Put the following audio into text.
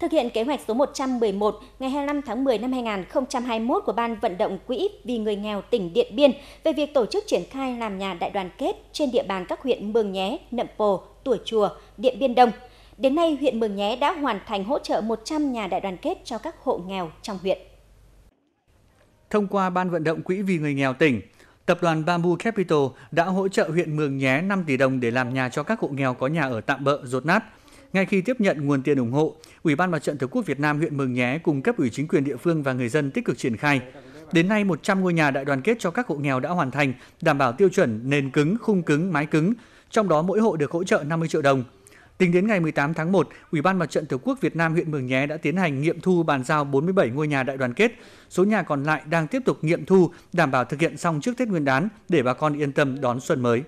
Thực hiện kế hoạch số 111 ngày 25 tháng 10 năm 2021 của Ban vận động quỹ vì người nghèo tỉnh Điện Biên về việc tổ chức triển khai làm nhà đại đoàn kết trên địa bàn các huyện Mường Nhé, Nậm Pồ, Tủa Chùa, Điện Biên Đông. Đến nay, huyện Mường Nhé đã hoàn thành hỗ trợ 100 nhà đại đoàn kết cho các hộ nghèo trong huyện. Thông qua Ban vận động quỹ vì người nghèo tỉnh, Tập đoàn Bamboo Capital đã hỗ trợ huyện Mường Nhé 5 tỷ đồng để làm nhà cho các hộ nghèo có nhà ở tạm bỡ rột nát. Ngay khi tiếp nhận nguồn tiền ủng hộ, Ủy ban Mặt trận Tổ quốc Việt Nam huyện Mường Nhé cùng cấp ủy chính quyền địa phương và người dân tích cực triển khai. Đến nay, 100 ngôi nhà đại đoàn kết cho các hộ nghèo đã hoàn thành, đảm bảo tiêu chuẩn nền cứng, khung cứng, mái cứng. Trong đó mỗi hộ được hỗ trợ 50 triệu đồng. Tính đến ngày 18 tháng 1, Ủy ban Mặt trận Tổ quốc Việt Nam huyện Mường Nhé đã tiến hành nghiệm thu bàn giao 47 ngôi nhà đại đoàn kết. Số nhà còn lại đang tiếp tục nghiệm thu, đảm bảo thực hiện xong trước Tết Nguyên đán để bà con yên tâm đón xuân mới.